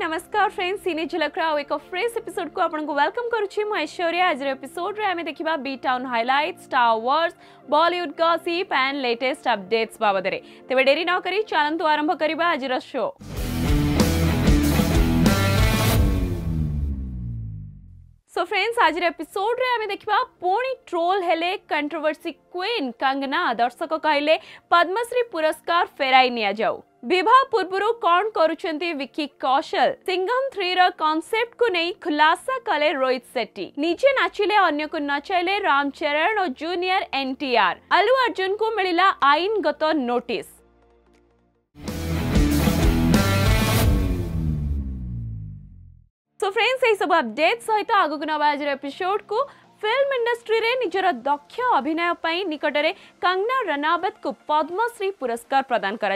नमस्कार फ्रेंड्स सिने झलकरा आउ एक फ्रेश एपिसोड को आपको वेलकम करुच्ची ऐश्वर्या आज एपिसोड रे आम देखा B town highlight star wars Bollywood gossip and latest updates बाबद रे डेरी नक करी तो आरंभ करवा आज शो सो फ्रेंड्स आज एपिसोड रे हमें देखा पुणी ट्रोल हेले कंट्रोवर्सी क्वीन कंगना दर्शक कहले पद्मश्री पुरस्कार फेराई नि जाऊ विवाह पूर्व कौन करुंच विकी कौशल सिंघम थ्री रनसेप्ट को नहीं खुलासा कले रोहित सेट्टी नीचे नाचिले अन्य को नचाइले रामचरण और जूनियर एनटीआर अलू अर्जुन को मिला आईनगत नोटिस फ्रेंड्स यही सब अपडेट सहित आगे ना आज एपिसोड को फिल्म इंडस्ट्री रे निजर दक्ष अभिनय निकट में कंगना रनावत को पद्मश्री पुरस्कार प्रदान करा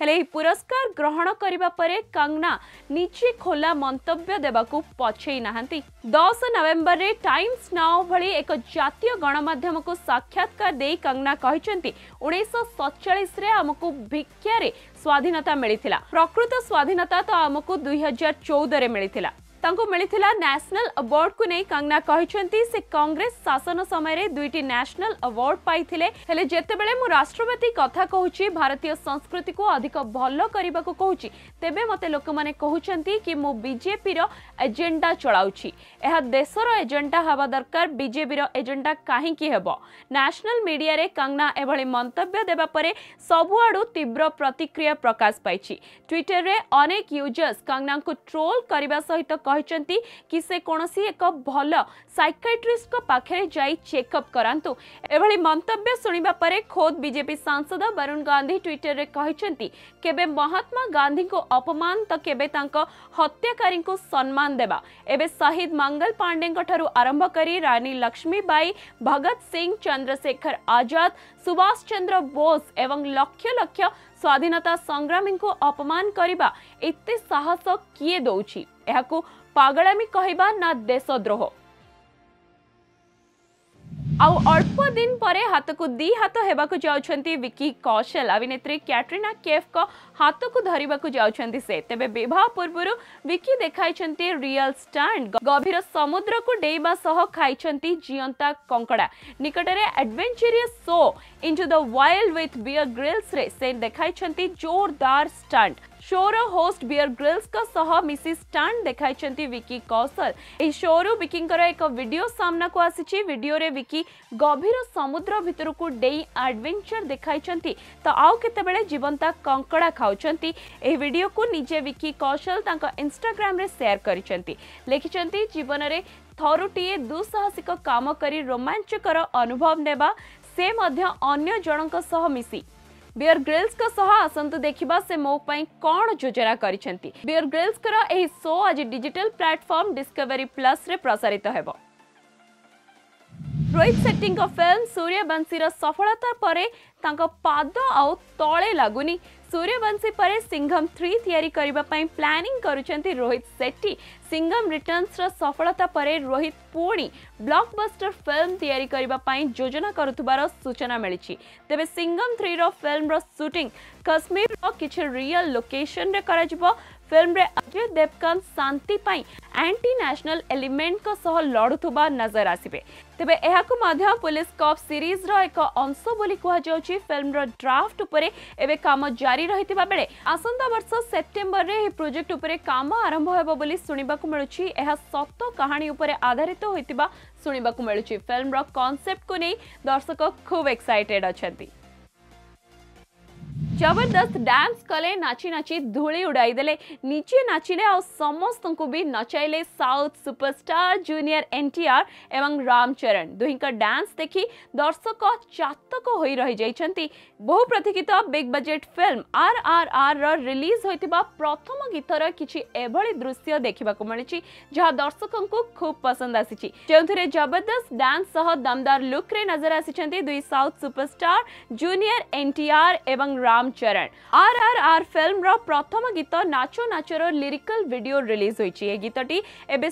हेले पुरस्कार ग्रहण करने कंगना निजे खोला मंतव्य देवा पछे ना दस नवेम्बर में टाइम्स नाओ भाई एक जय गणमाम को साक्षात्कार कंगना कहते उचा को भिक्षार स्वाधीनता मिलता प्रकृत स्वाधीनता तो आमको दुई हजार चौदह मिलता मिलता न्यासनाल अवार्ड को नहीं कंगना कहते से कंग्रेस शासन समय दुईट न्यासनाल अवार्ड पाई जितेबले मु राष्ट्रपति कथा कहूँ भारतीय संस्कृति को अधिक भल करने को कहूँ तेबे मत लोक मैंने कहते कि मु विजेपी एजेंडा चलाऊँ यह देशर एजेंडा हवा दरकार बीजेपी एजेंडा कहीं हे कंगना ମିଡିଆରେ କାଙ୍ଗନା ଏଭଳି सबुआड़ तीव्र प्रतिक्रिया प्रकाश पाई ट्विटर में अनेक यूजर्स कंगना को ट्रोल करने सहित कह कहते कि से कौन एक भल सैकट्रिस्टर जा चेकअप करातु एभली मंतव्य शुणापर खोद बीजेपी सांसद वरुण गांधी ट्विटर में कहते के महात्मा गांधी को अपमान तो के हत्याकारी को सम्मान देवा एवं शहीद मंगल पांडे आरंभ कर रानी लक्ष्मीबाई भगत सिंह चंद्रशेखर आजाद सुभाष चंद्र बोस एवं लक्ष लक्ष ସ୍ୱାଧୀନତା ସଂଗ୍ରାମୀଙ୍କୁ ଅପମାନ କରିବା ଏତେ ସାହସ କିଏ ଦେଉଛି ଏହାକୁ ପାଗଳାମୀ କହିବା ନା ଦେଶଦ୍ରୋହ ଆଉ ଅଳ୍ପ ଦିନ ପରେ ହାତକୁ ଦୁଇ ହାତ ହେବାକୁ ଯାଉଛନ୍ତି ବିକି କୌଶଲ ଅଭିନେତ୍ରୀ କ୍ୟାଟ୍ରିନା କେଫ୍ଙ୍କ ହାତକୁ ଧରିବାକୁ ଯାଉଛନ୍ତି ସେ ତେବେ ବିବାହ ପୂର୍ବରୁ ବିକି ଦେଖାଇଛନ୍ତି ରିଅଲ ଷ୍ଟାଣ୍ଡ ଗଭୀର ସମୁଦ୍ରକୁ ଡେଇବା ସହ ଖାଇଛନ୍ତି ଜିଅନ୍ତା କଙ୍କଡ଼ା ନିକଟରେ adventurous show into the wild with Bear ଗ୍ରିଲ୍ସରେ ସେ ଦେଖାଇଛନ୍ତି ଜୋରଦାର ଷ୍ଟାଣ୍ଡ शोर होस्ट बियर ग्रिल्स का मिसिस टैंड देखाई विकी कौशल शो रु विकी एक वीडियो सामना को आसी वीडियो रे विकी गभीर समुद्र भितर को डे आडभेचर देखाई तो आउ केत जीवंता कंकड़ा खाऊँ वीडियो को निजे विकी कौशल इनग्राम सेयार कर लिखिं जीवन में थर टीए दुसाहसिक कम कर रोमांचकर अनुभव ने से अन्न जनों मिसी ବିୟର ଗ୍ରିଲ୍ସଙ୍କ ସହ ଆସନ୍ତୁ ଦେଖିବା ସେ ମୋ ପାଇଁ କ'ଣ ଯୋଜନା କରିଛନ୍ତି ବିୟର ଗ୍ରିଲ୍ସଙ୍କର ଏହି ଶୋ ଆଜି ଡିଜିଟାଲ ପ୍ଲାଟଫର୍ମ ଡିସ୍କଭରି ପ୍ଲସ୍ରେ ପ୍ରସାରିତ ହେବ ରୋହିତ ସେଟ୍ଟୀଙ୍କ ଫିଲ୍ମ ସୂର୍ଯ୍ୟବଂଶୀର ସଫଳତା ପରେ ତାଙ୍କ ପାଦ ଆଉ ତଳେ ଲାଗୁନି सूर्यवंशी पर सिंघम थ्री तैयारी करने प्लानिंग करुँच रोहित सेट्टी सिंघम रिटर्न्स सफलता पर रोहित पुणी ब्लॉकबस्टर फिल्म तैयारी करने योजना करुवार सूचना मिली तेज Singham three film shooting Kashmir किसी रियल लोकेशन कर ଫିଲ୍ମରେ ଅଜୟ ଦେବଗନ୍ ଶାନ୍ତି ପାଇଁ ଆଣ୍ଟି ନ୍ୟାସନାଲ୍ ଏଲିମେଣ୍ଟଙ୍କ ସହ ଲଢ଼ୁଥିବା ନଜର ଆସିବେ ତେବେ ଏହାକୁ ମଧ୍ୟ ପୁଲିସ୍ କପ୍ ସିରିଜ୍ର ଏକ ଅଂଶ ବୋଲି କୁହାଯାଉଛି ଫିଲ୍ମର ଡ୍ରାଫ୍ଟ ଉପରେ ଏବେ କାମ ଜାରି ରହିଥିବା ବେଳେ ଆସନ୍ତା ବର୍ଷ ସେପ୍ଟେମ୍ବରରେ ଏହି ପ୍ରୋଜେକ୍ଟ ଉପରେ କାମ ଆରମ୍ଭ ହେବ ବୋଲି ଶୁଣିବାକୁ ମିଳୁଛି ଏହା ସତ କାହାଣୀ ଉପରେ ଆଧାରିତ ହୋଇଥିବା ଶୁଣିବାକୁ ମିଳୁଛି ଫିଲ୍ମର କନସେପ୍ଟକୁ ନେଇ ଦର୍ଶକ ଖୁବ୍ ଏକ୍ସାଇଟେଡ୍ ଅଛନ୍ତି जबरदस्त डांस कले नाची नाची धूली देले नीचे नाचिले आ समस्त को भी नचाइले south superstar junior N T R एवं रामचरण का डांस देखी दर्शक चातक हो रही जाती बहु प्रतीक्षित big budget film R R R release होता प्रथम गीतर किसी एभଳି ଦୃଶ୍ୟ ଦେଖିବାକୁ ମିଳିଛି ଯାହା ଦର୍ଶକଙ୍କୁ ଖୁବ୍ ପସନ୍ଦ ଆସିଛି ଯେଉଁଥିରେ ଜବରଦସ୍ତ ଡ୍ୟାନ୍ସ ସହ नजर ଲୁକ୍ରେ दुई south superstar south N junior are एवं Ram Ramcharan are R are film प्रथम गीत नाचो नाचर लिरिकल भिड रिलीज हो गीत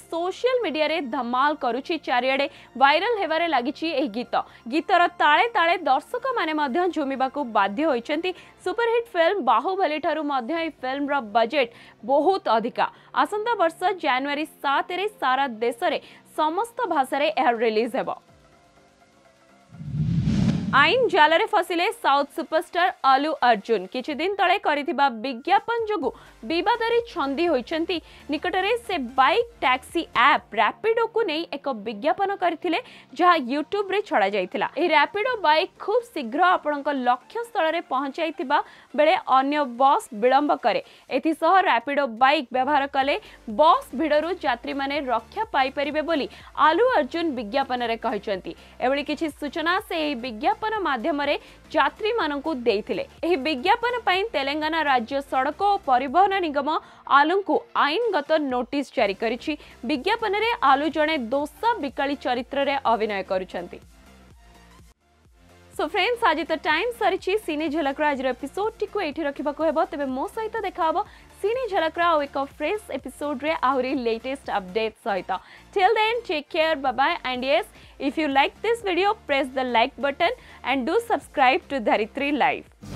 सोशल मीडिया धमाल कर चारिड़े भाइराल होवे लगी गीत गीतर ताले ताले दर्शक मैंने झुमवा को बाध्य सुपरहिट फिल्म बाहुबली फिल्म रजेट बहुत अधिक आसंता वर्ष जानुरी सतरे सारा देश में समस्त भाषा यार रिलीज होगा ଆଇନ ଜାଲରେ ଫସିଲେ ସାଉଥ୍ ସୁପରଷ୍ଟାର ଅଲ୍ଲୁ ଅର୍ଜୁନ କିଛିଦିନ ତଳେ କରିଥିବା ବିଜ୍ଞାପନ ଯୋଗୁଁ ବିବାଦରେ ଛନ୍ଦି ହୋଇଛନ୍ତି ନିକଟରେ ସେ ବାଇକ୍ ଟ୍ୟାକ୍ସି ଆପ୍ ରାପିଡ଼ୋକୁ ନେଇ ଏକ ବିଜ୍ଞାପନ କରିଥିଲେ ଯାହା ୟୁଟ୍ୟୁବ୍ରେ ଛଡ଼ାଯାଇଥିଲା ଏହି ରାପିଡ଼ୋ ବାଇକ୍ ଖୁବ୍ ଶୀଘ୍ର ଆପଣଙ୍କ ଲକ୍ଷ୍ୟ ସ୍ଥଳରେ ପହଞ୍ଚାଇଥିବା ବେଳେ ଅନ୍ୟ ବସ୍ ବିଳମ୍ବ କରେ ଏଥିସହ ରାପିଡ଼ୋ ବାଇକ୍ ବ୍ୟବହାର କଲେ ବସ୍ ଭିଡ଼ରୁ ଯାତ୍ରୀମାନେ ରକ୍ଷା ପାଇପାରିବେ ବୋଲି ଆଲୁ ଅର୍ଜୁନ ବିଜ୍ଞାପନରେ କହିଛନ୍ତି ଏଭଳି କିଛି ସୂଚନା ସେ ଏହି ବିଜ୍ଞାପନ ବିଜ୍ଞାପନ ମାଧ୍ୟମରେ ଯାତ୍ରୀମାନଙ୍କୁ ଦେଇଥିଲେ ଏହି ବିଜ୍ଞାପନ ପାଇଁ ତେଲେଙ୍ଗାନା ରାଜ୍ୟ ସଡ଼କ ଓ ପରିବହନ ନିଗମ ଆଲୁଙ୍କୁ ଆଇନଗତ ନୋଟିସ୍ ଜାରି କରିଛି ବିଜ୍ଞାପନରେ ଆଲୁ ଜଣେ ଦୋସା ବିକାଳି ଚରିତ୍ରରେ ଅଭିନୟ କରୁଛନ୍ତି सो फ्रेंड्स आज तो टाइम सारी सिने झलक्रा आज एपिसोड टी ये रखा तेज मो सहित देखा सिने झलक्रा आउ एक फ्रेश एपिसोड आहरी लेटेस्ट अपडेट सहित till then take care bye and yes if you like this video press the like button and do subscribe to Dharitri life